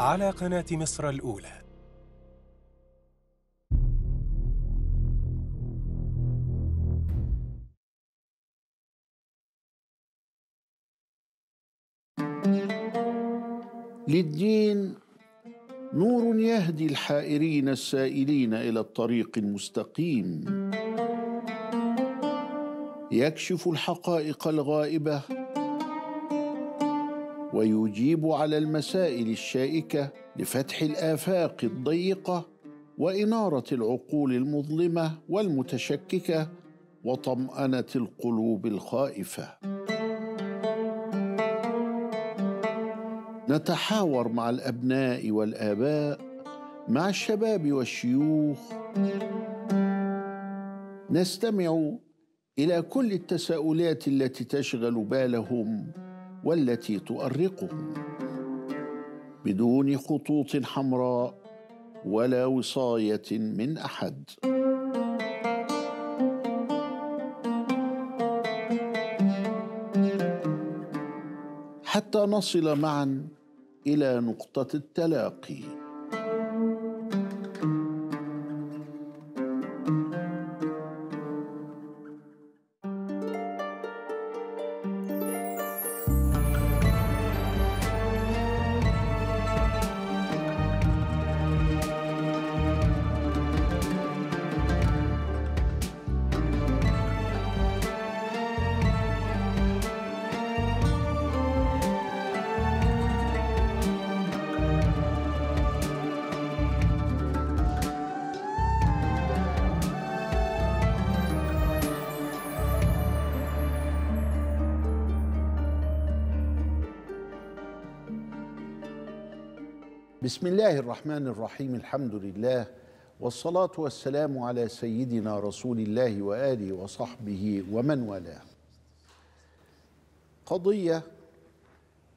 على قناة مصر الأولى للدين نور يهدي الحائرين السائلين إلى الطريق المستقيم يكشف الحقائق الغائبه ويجيب على المسائل الشائكه لفتح الافاق الضيقه واناره العقول المظلمه والمتشككه وطمانه القلوب الخائفه نتحاور مع الابناء والاباء مع الشباب والشيوخ نستمع الى كل التساؤلات التي تشغل بالهم والتي تؤرقه بدون خطوط حمراء ولا وصايه من احد حتى نصل معا الى نقطه التلاقي بسم الله الرحمن الرحيم الحمد لله والصلاة والسلام على سيدنا رسول الله وآله وصحبه ومن والاه قضية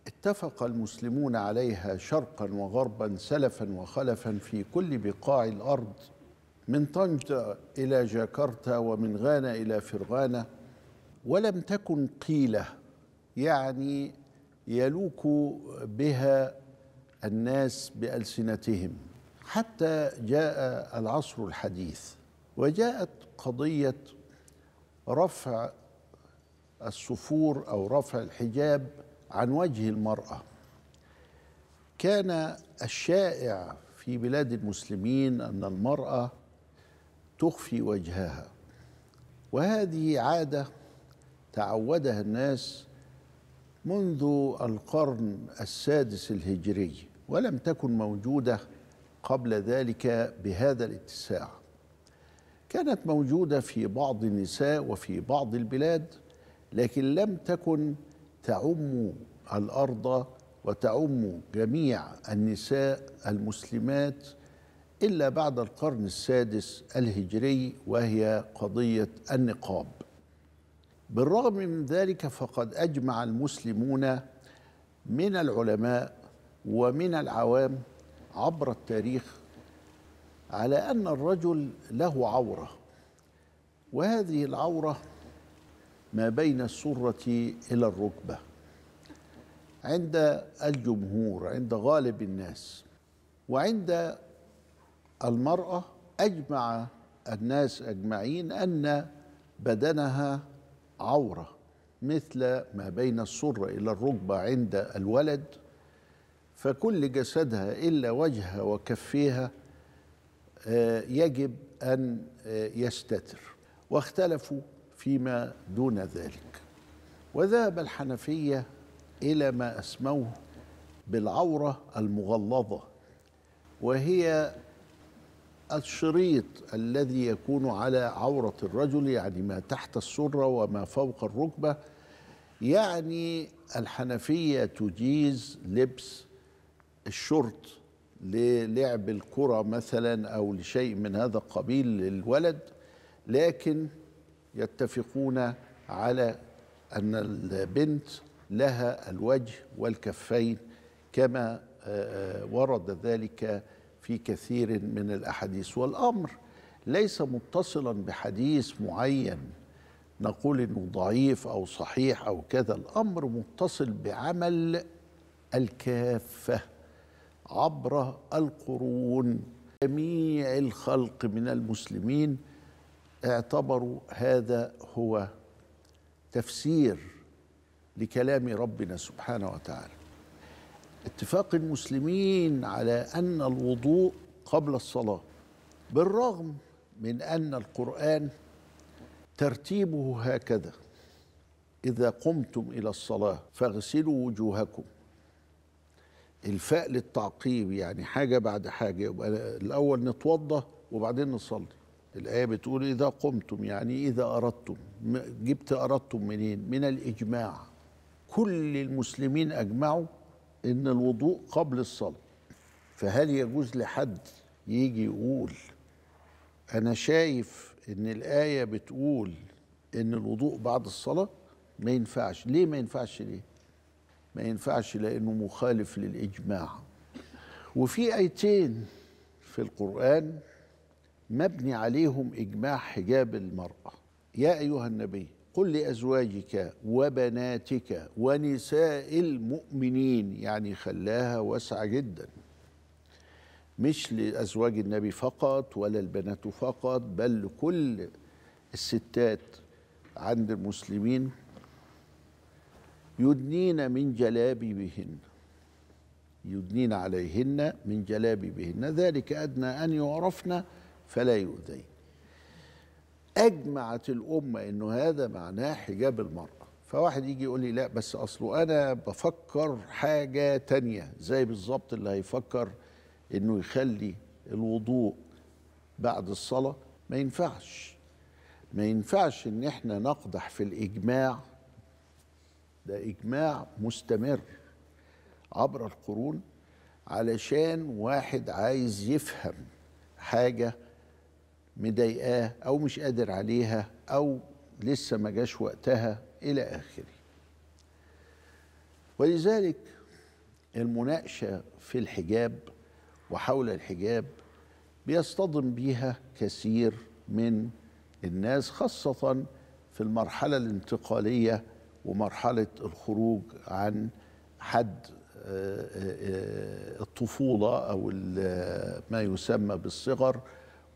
اتفق المسلمون عليها شرقا وغربا سلفا وخلفا في كل بقاع الأرض من طنجة إلى جاكرتا ومن غانا إلى فرغانا ولم تكن قيلة يعني يلوك بها الناس بألسنتهم حتى جاء العصر الحديث وجاءت قضية رفع الصفور أو رفع الحجاب عن وجه المرأة كان الشائع في بلاد المسلمين أن المرأة تخفي وجهها وهذه عادة تعودها الناس منذ القرن السادس الهجري ولم تكن موجودة قبل ذلك بهذا الاتساع كانت موجودة في بعض النساء وفي بعض البلاد لكن لم تكن تعم الأرض وتعم جميع النساء المسلمات إلا بعد القرن السادس الهجري وهي قضية النقاب بالرغم من ذلك فقد أجمع المسلمون من العلماء ومن العوام عبر التاريخ على ان الرجل له عوره وهذه العوره ما بين السره الى الركبه عند الجمهور عند غالب الناس وعند المراه اجمع الناس اجمعين ان بدنها عوره مثل ما بين السره الى الركبه عند الولد فكل جسدها إلا وجهها وكفيها آه، يجب أن آه، يستتر واختلفوا فيما دون ذلك وذهب الحنفية إلى ما أسموه بالعورة المغلظة وهي الشريط الذي يكون على عورة الرجل يعني ما تحت السرة وما فوق الركبة يعني الحنفية تجيز لبس الشرط للعب الكرة مثلا أو لشيء من هذا القبيل للولد لكن يتفقون على أن البنت لها الوجه والكفين كما آه، آه، ورد ذلك في كثير من الأحاديث والأمر ليس متصلا بحديث معين نقول انه ضعيف او صحيح او كذا الامر متصل بعمل الكافه عبر القرون جميع الخلق من المسلمين اعتبروا هذا هو تفسير لكلام ربنا سبحانه وتعالى اتفاق المسلمين على ان الوضوء قبل الصلاه بالرغم من ان القران ترتيبه هكذا اذا قمتم الى الصلاه فاغسلوا وجوهكم الفاء للتعقيب يعني حاجه بعد حاجه يبقى الاول نتوضى وبعدين نصلي الايه بتقول اذا قمتم يعني اذا اردتم جبت اردتم منين من الاجماع كل المسلمين اجمعوا ان الوضوء قبل الصلاه فهل يجوز لحد يجي يقول انا شايف ان الايه بتقول ان الوضوء بعد الصلاه ما ينفعش ليه ما ينفعش ليه ما ينفعش لأنه مخالف للإجماع وفي آيتين في القرآن مبني عليهم إجماع حجاب المرأة يا أيها النبي قل لأزواجك وبناتك ونساء المؤمنين يعني خلاها واسعة جدا مش لأزواج النبي فقط ولا البنات فقط بل لكل الستات عند المسلمين يدنين من جلابيبهن يدنين عليهن من جلابيبهن ذلك أدنى أن يعرفن فلا يؤذين أجمعت الأمة إنه هذا معناه حجاب المرأة فواحد يجي يقول لي لا بس أصله أنا بفكر حاجة تانية زي بالظبط اللي هيفكر إنه يخلي الوضوء بعد الصلاة ما ينفعش ما ينفعش إن إحنا نقدح في الإجماع ده إجماع مستمر عبر القرون علشان واحد عايز يفهم حاجة مضايقاه أو مش قادر عليها أو لسه ما جاش وقتها إلى آخره ولذلك المناقشة في الحجاب وحول الحجاب بيصطدم بيها كثير من الناس خاصة في المرحلة الانتقالية ومرحله الخروج عن حد آه، آه، الطفوله او آه، ما يسمى بالصغر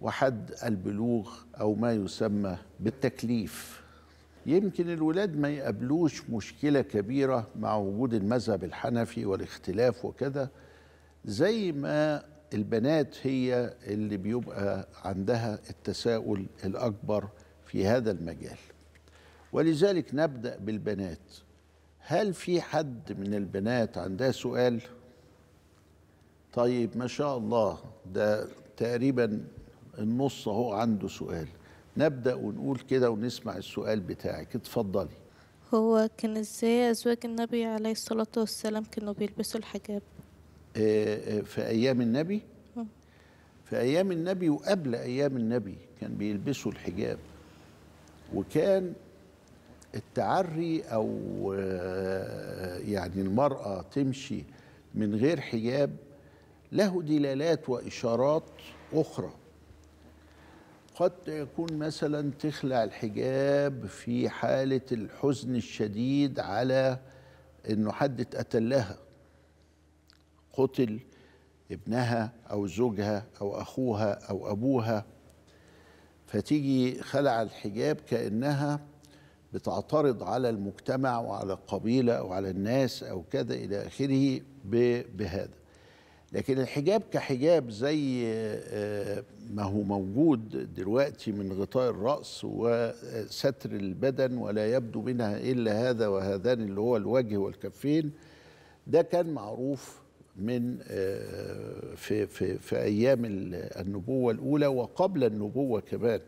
وحد البلوغ او ما يسمى بالتكليف يمكن الولاد ما يقابلوش مشكله كبيره مع وجود المذهب الحنفي والاختلاف وكذا زي ما البنات هي اللي بيبقى عندها التساؤل الاكبر في هذا المجال ولذلك نبدأ بالبنات هل في حد من البنات عندها سؤال؟ طيب ما شاء الله ده تقريبا النص اهو عنده سؤال نبدأ ونقول كده ونسمع السؤال بتاعك اتفضلي هو كان ازاي ازواج النبي عليه الصلاة والسلام كانوا بيلبسوا الحجاب؟ آه، آه، في أيام النبي؟ في أيام النبي وقبل أيام النبي كان بيلبسوا الحجاب وكان التعري او آه، يعني المراه تمشي من غير حجاب له دلالات واشارات اخرى قد يكون مثلا تخلع الحجاب في حاله الحزن الشديد على انه حد اتقتلها قتل ابنها او زوجها او اخوها او ابوها فتيجي خلع الحجاب كانها بتعترض على المجتمع وعلى القبيلة أو على الناس أو كذا إلى آخره بهذا لكن الحجاب كحجاب زي آه، ما هو موجود دلوقتي من غطاء الرأس وستر البدن ولا يبدو منها إلا هذا وهذان اللي هو الوجه والكفين ده كان معروف من آه، في في في ايام النبوه الاولى وقبل النبوه كمان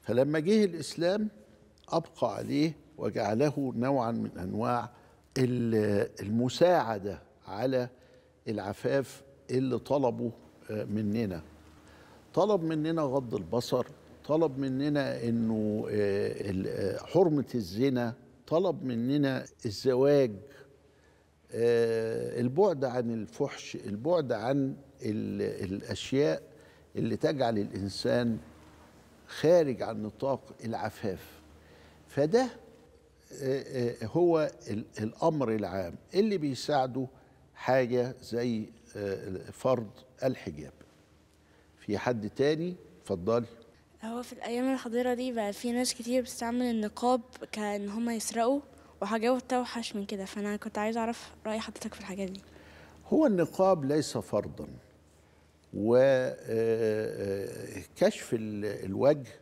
فلما جه الاسلام أبقى عليه وجعله نوعا من أنواع المساعدة على العفاف اللي طلبه آه، مننا طلب مننا غض البصر طلب مننا انه آه، آه، حرمه الزنا طلب مننا الزواج البعد عن الفحش البعد عن الاشياء اللي تجعل الانسان خارج عن نطاق العفاف فده هو الامر العام اللي بيساعده حاجه زي فرض الحجاب في حد تاني اتفضلي هو في الايام الحاضره دي بقى في ناس كتير بتستعمل النقاب كان هم يسرقوا وحاجات توحش من كده فانا كنت عايز اعرف راي حضرتك في الحاجات دي هو النقاب ليس فرضا وكشف الوجه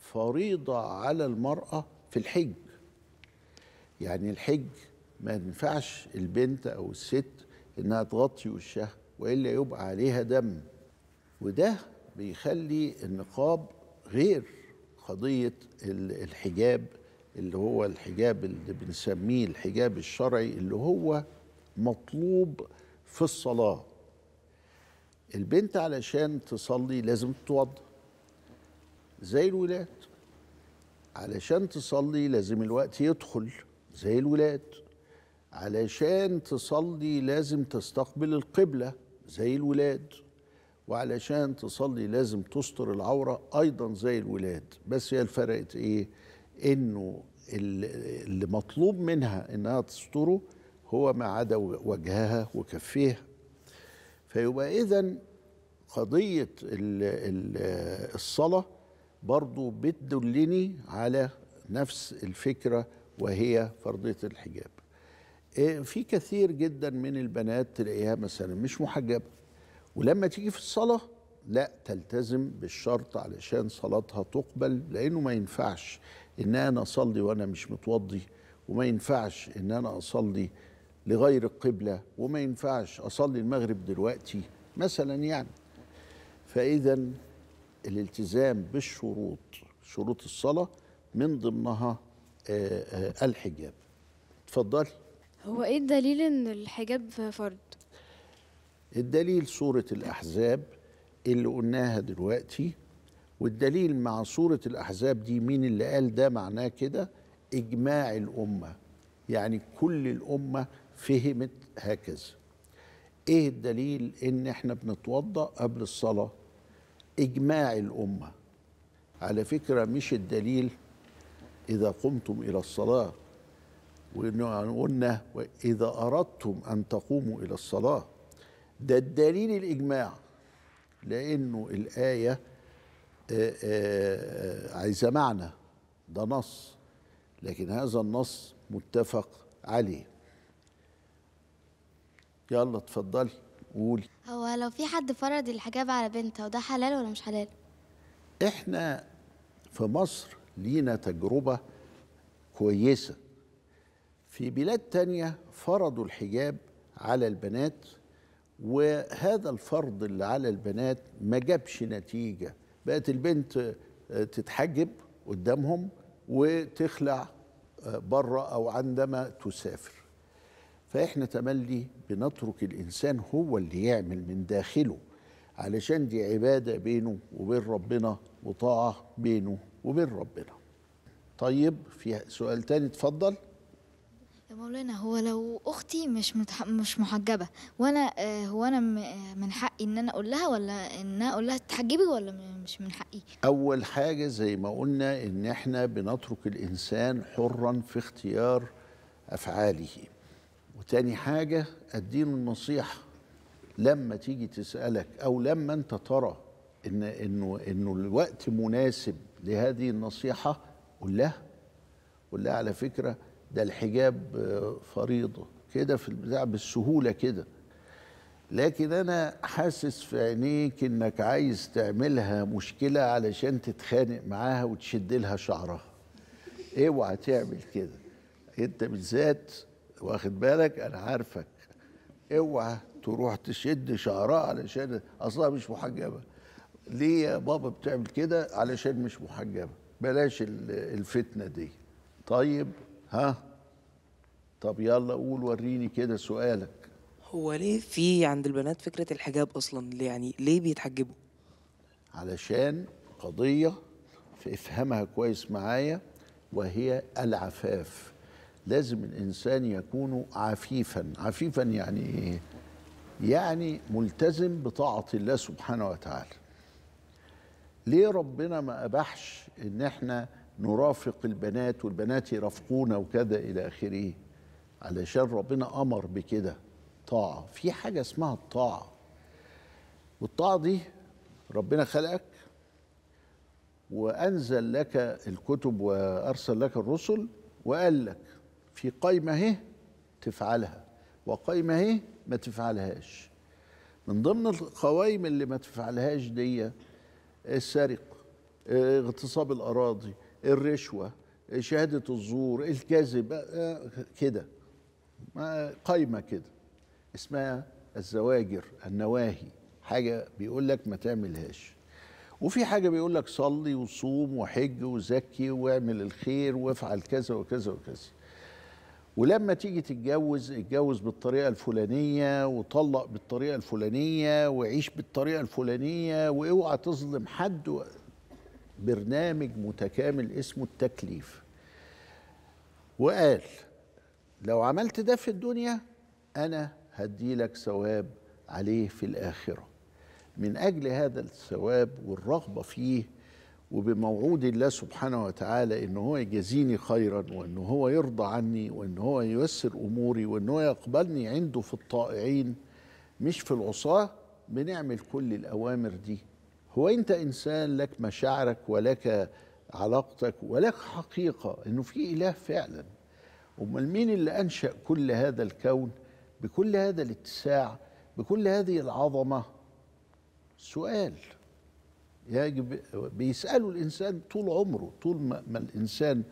فريضه على المراه في الحج يعني الحج ما ينفعش البنت أو الست إنها تغطي وشها وإلا يبقى عليها دم وده بيخلي النقاب غير قضية الحجاب اللي هو الحجاب اللي بنسميه الحجاب الشرعي اللي هو مطلوب في الصلاة البنت علشان تصلي لازم تتوضا زي الولاد علشان تصلي لازم الوقت يدخل زي الولاد علشان تصلي لازم تستقبل القبلة زي الولاد وعلشان تصلي لازم تستر العورة أيضا زي الولاد بس هي الفرقت إيه؟ إنه اللي مطلوب منها إنها تستره هو ما عدا وجهها وكفيها فيبقى إذا قضية الصلاة برضو بتدلني على نفس الفكرة وهي فرضية الحجاب آه، في كثير جدا من البنات تلاقيها مثلا مش محجبة ولما تيجي في الصلاة لا تلتزم بالشرط علشان صلاتها تقبل لأنه ما ينفعش إن أنا أصلي وأنا مش متوضي وما ينفعش إن أنا أصلي لغير القبلة وما ينفعش أصلي المغرب دلوقتي مثلا يعني فإذا الالتزام بالشروط شروط الصلاة من ضمنها آه، آه، الحجاب تفضل هو ايه الدليل ان الحجاب فرض الدليل سورة الأحزاب اللي قلناها دلوقتي والدليل مع سورة الأحزاب دي مين اللي قال ده معناه كده إجماع الأمة يعني كل الأمة فهمت هكذا إيه الدليل إن إحنا بنتوضأ قبل الصلاة إجماع الأمة على فكرة مش الدليل إذا قمتم إلى الصلاة وقلنا إذا أردتم أن تقوموا إلى الصلاة ده الدليل الإجماع لأنه الآية آه، آه، عايزة معنى ده نص لكن هذا النص متفق عليه يلا اتفضلي قولي هو لو في حد فرض الحجاب على بنته وده حلال ولا مش حلال؟ احنا في مصر لينا تجربة كويسة في بلاد تانية فرضوا الحجاب على البنات وهذا الفرض اللي على البنات ما جابش نتيجة بقت البنت آه، تتحجب قدامهم وتخلع آه، بره أو عندما تسافر فإحنا تملي بنترك الإنسان هو اللي يعمل من داخله علشان دي عبادة بينه وبين ربنا وطاعة بينه وبين ربنا طيب في سؤال تاني اتفضل يا مولانا هو لو اختي مش مش محجبه وانا آه، هو انا من حقي ان انا اقول لها ولا ان انا اقول لها تحجبي ولا مش من حقي اول حاجه زي ما قلنا ان احنا بنترك الانسان حرا في اختيار افعاله وتاني حاجة أديله النصيحة لما تيجي تسألك أو لما أنت ترى إن إنه إنه الوقت مناسب لهذه النصيحة قول لها قول لها على فكرة ده الحجاب فريضة كده في البتاع بالسهولة كده لكن أنا حاسس في عينيك إنك عايز تعملها مشكلة علشان تتخانق معاها وتشد لها شعرها اوعى إيه تعمل كده انت بالذات واخد بالك انا عارفك اوعى تروح تشد شعرها علشان اصلها مش محجبه ليه يا بابا بتعمل كده علشان مش محجبه بلاش الفتنه دي طيب ها طب يلا قول وريني كده سؤالك هو ليه في عند البنات فكره الحجاب اصلا يعني ليه بيتحجبوا علشان قضيه في افهمها كويس معايا وهي العفاف لازم الانسان يكون عفيفا عفيفا يعني ايه يعني ملتزم بطاعه الله سبحانه وتعالى ليه ربنا ما اباحش ان احنا نرافق البنات والبنات يرافقونا وكذا الى اخره علشان ربنا امر بكده طاعه في حاجه اسمها الطاعه والطاعه دي ربنا خلقك وانزل لك الكتب وارسل لك الرسل وقال لك في قايمة اهي تفعلها وقايمة اهي ما تفعلهاش من ضمن القوائم اللي ما تفعلهاش دي السرقة اغتصاب الأراضي الرشوة شهادة الزور الكذب آه، كده قايمة كده اسمها الزواجر النواهي حاجة بيقول لك ما تعملهاش وفي حاجة بيقول لك صلي وصوم وحج وزكي واعمل الخير وافعل كذا وكذا وكذا ولما تيجي تتجوز اتجوز بالطريقه الفلانيه وطلق بالطريقه الفلانيه وعيش بالطريقه الفلانيه واوعى تظلم حد و... برنامج متكامل اسمه التكليف وقال لو عملت ده في الدنيا انا هديلك ثواب عليه في الاخره من اجل هذا الثواب والرغبه فيه وبموعود الله سبحانه وتعالى ان هو يجازيني خيرا وان هو يرضى عني وان هو ييسر اموري وان هو يقبلني عنده في الطائعين مش في العصاه بنعمل كل الاوامر دي هو انت انسان لك مشاعرك ولك علاقتك ولك حقيقه انه في اله فعلا امال مين اللي انشا كل هذا الكون بكل هذا الاتساع بكل هذه العظمه سؤال يجب بيسالوا الانسان طول عمره طول ما, ما الانسان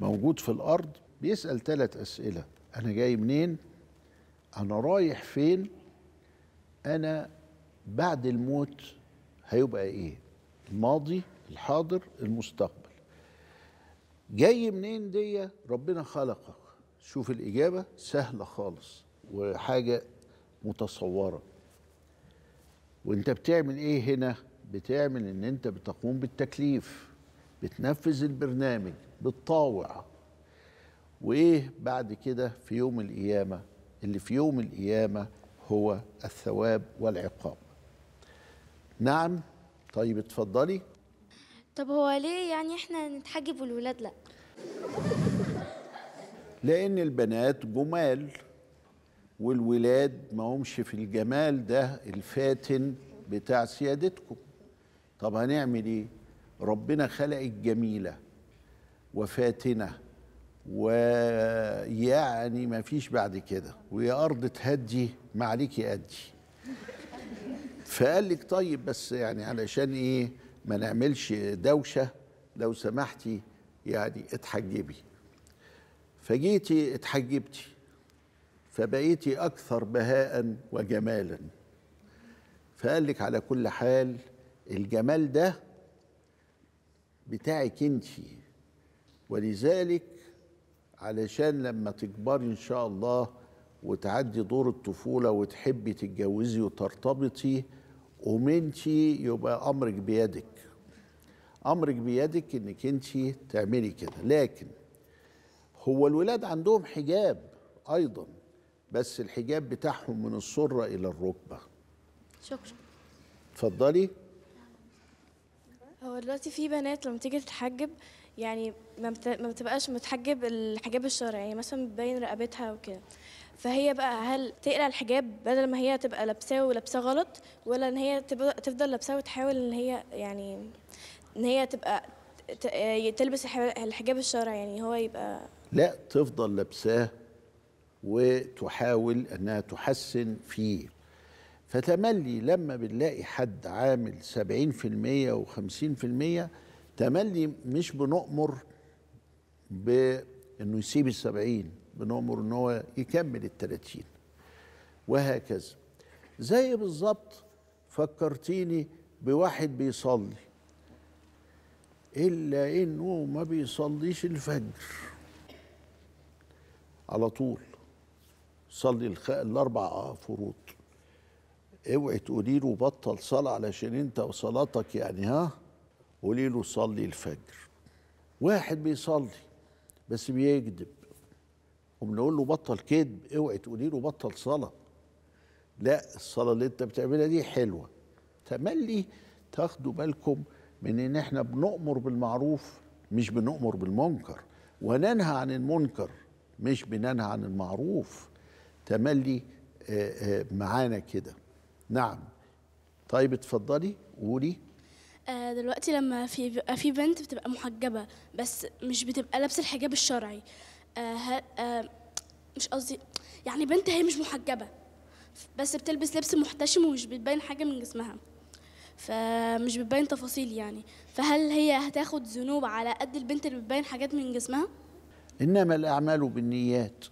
موجود في الارض بيسال ثلاث اسئله انا جاي منين انا رايح فين انا بعد الموت هيبقى ايه الماضي الحاضر المستقبل جاي منين دي ربنا خلقك شوف الإجابة سهلة خالص وحاجة متصورة وانت بتعمل ايه هنا بتعمل ان انت بتقوم بالتكليف بتنفذ البرنامج بتطاوع وايه بعد كده في يوم القيامه اللي في يوم القيامه هو الثواب والعقاب نعم طيب اتفضلي طب هو ليه يعني احنا نتحجب والولاد لا لان البنات جمال والولاد ما همش في الجمال ده الفاتن بتاع سيادتكم طب هنعمل ايه ربنا خلق الجميله وفاتنه ويعني ما فيش بعد كده ويا ارض تهدي ما عليك يأدي فقال لك طيب بس يعني علشان ايه ما نعملش دوشه لو سمحتي يعني اتحجبي فجيتي اتحجبتي فبقيتي اكثر بهاء وجمالا فقال لك على كل حال الجمال ده بتاعك انت ولذلك علشان لما تكبري ان شاء الله وتعدي دور الطفوله وتحبي تتجوزي وترتبطي ومنتي يبقى امرك بيدك امرك بيدك انك انت تعملي كده لكن هو الولاد عندهم حجاب ايضا بس الحجاب بتاعهم من السره الى الركبه شكرا اتفضلي هو دلوقتي في بنات لما تيجي تتحجب يعني ما بتبقاش متحجب الحجاب الشرعي يعني مثلا بتبين رقبتها وكده فهي بقى هل تقلع الحجاب بدل ما هي تبقى لابساه ولابساه غلط ولا ان هي تفضل لابساه وتحاول ان هي يعني ان هي تبقى تلبس الحجاب الشرعي يعني هو يبقى لا تفضل لابساه وتحاول انها تحسن فيه فتملي لما بنلاقي حد عامل 70% و50% تملي مش بنؤمر بانه يسيب السبعين بنؤمر ان هو يكمل التلاتين وهكذا زي بالظبط فكرتيني بواحد بيصلي الا انه ما بيصليش الفجر على طول صلي الاربع آه، فروض اوعي تقولي له بطل صلاه علشان انت وصلاتك يعني ها قولي له صلي الفجر واحد بيصلي بس بيكذب وبنقول له بطل كذب اوعي تقولي له بطل صلاه لا الصلاه اللي انت بتعملها دي حلوه تملي تاخدوا بالكم من ان احنا بنؤمر بالمعروف مش بنؤمر بالمنكر وننهى عن المنكر مش بننهى عن المعروف تملي آه، آه، معانا كده نعم طيب اتفضلي قولي آه، دلوقتي لما في في بنت بتبقى محجبه بس مش بتبقى لابسه الحجاب الشرعي آه, آه، مش قصدي يعني بنت هي مش محجبه بس بتلبس لبس محتشم ومش بتبين حاجه من جسمها فمش بتبين تفاصيل يعني فهل هي هتاخد ذنوب على قد البنت اللي بتبين حاجات من جسمها انما الاعمال بالنيات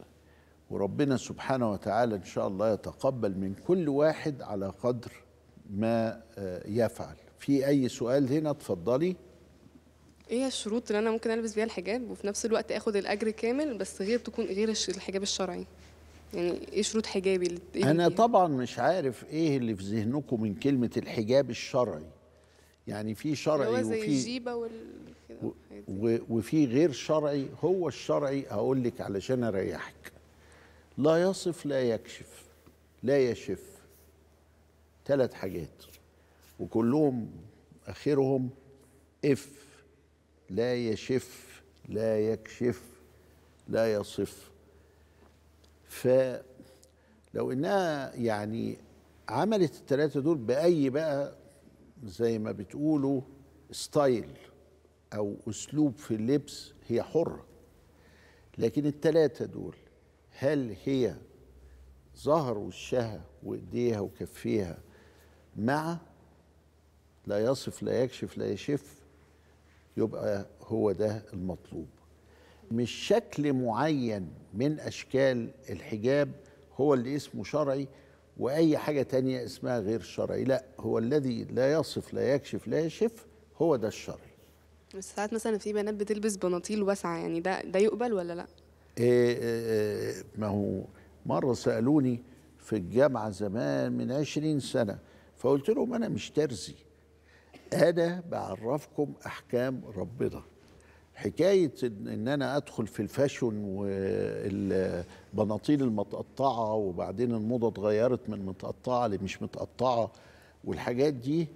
وربنا سبحانه وتعالى إن شاء الله يتقبل من كل واحد على قدر ما آه، يفعل في أي سؤال هنا اتفضلي ايه الشروط اللي انا ممكن البس بيها الحجاب وفي نفس الوقت اخد الاجر كامل بس غير تكون غير الحجاب الشرعي يعني ايه شروط حجابي إيه انا طبعا مش عارف ايه اللي في ذهنكم من كلمه الحجاب الشرعي يعني في شرعي وفي الجيبه وفي غير شرعي هو الشرعي هقول لك علشان اريحك لا يصف لا يكشف لا يشف ثلاث حاجات وكلهم اخرهم اف لا يشف لا يكشف لا يصف فلو انها يعني عملت الثلاثه دول باي بقى زي ما بتقولوا ستايل او اسلوب في اللبس هي حره لكن الثلاثه دول هل هي ظهر وشها وايديها وكفيها مع لا يصف لا يكشف لا يشف يبقى هو ده المطلوب مش شكل معين من اشكال الحجاب هو اللي اسمه شرعي واي حاجه تانية اسمها غير شرعي لا هو الذي لا يصف لا يكشف لا يشف هو ده الشرعي بس ساعات مثلا في بنات بتلبس بناطيل واسعه يعني ده ده يقبل ولا لا إيه، إيه، إيه، ما هو مرة سألوني في الجامعة زمان من عشرين سنة فقلت لهم أنا مش ترزي أنا بعرفكم أحكام ربنا حكاية إن أنا أدخل في الفاشون والبناطيل المتقطعة وبعدين الموضة اتغيرت من متقطعة لمش متقطعة والحاجات دي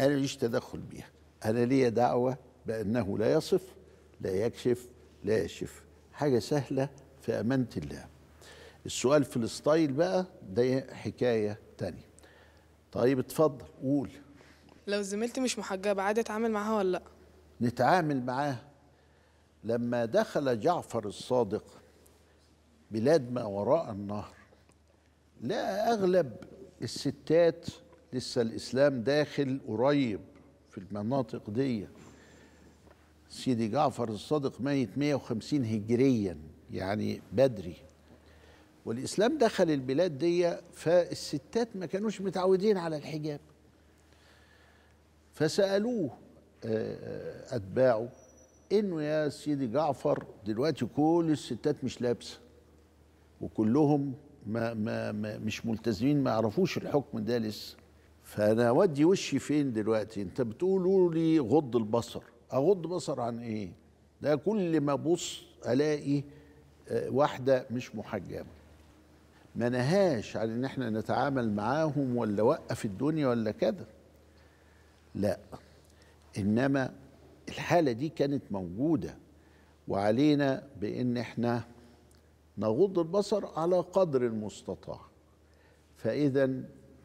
أنا ليش تدخل بيها أنا ليا دعوة بأنه لا يصف لا يكشف لا يشف حاجه سهله في امانه الله السؤال في الستايل بقى ده حكايه تانية طيب اتفضل قول لو زميلتي مش محجبه عادي اتعامل معاها ولا لا نتعامل معاها لما دخل جعفر الصادق بلاد ما وراء النهر لقى اغلب الستات لسه الاسلام داخل قريب في المناطق دي سيدي جعفر الصادق ميت 150 هجريا يعني بدري والإسلام دخل البلاد دي فالستات ما كانوش متعودين على الحجاب فسألوه آه، آه، أتباعه إنه يا سيدي جعفر دلوقتي كل الستات مش لابسة وكلهم ما ما ما مش ملتزمين ما يعرفوش الحكم ده لسه فأنا أودي وشي فين دلوقتي أنت بتقولوا لي غض البصر اغض بصر عن ايه ده كل ما ابص الاقي آه، واحده مش محجبه ما نهاش عن ان احنا نتعامل معاهم ولا وقف الدنيا ولا كده لا انما الحاله دي كانت موجوده وعلينا بان احنا نغض البصر على قدر المستطاع فاذا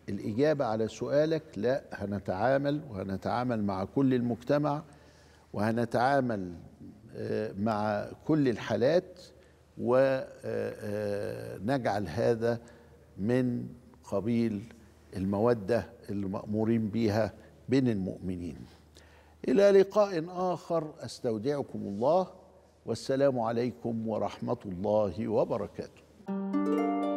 الاجابه على سؤالك لا هنتعامل وهنتعامل مع كل المجتمع وهنتعامل آه، مع كل الحالات ونجعل آه، آه، هذا من قبيل المودة اللي مأمورين بين المؤمنين إلى لقاء آخر أستودعكم الله والسلام عليكم ورحمة الله وبركاته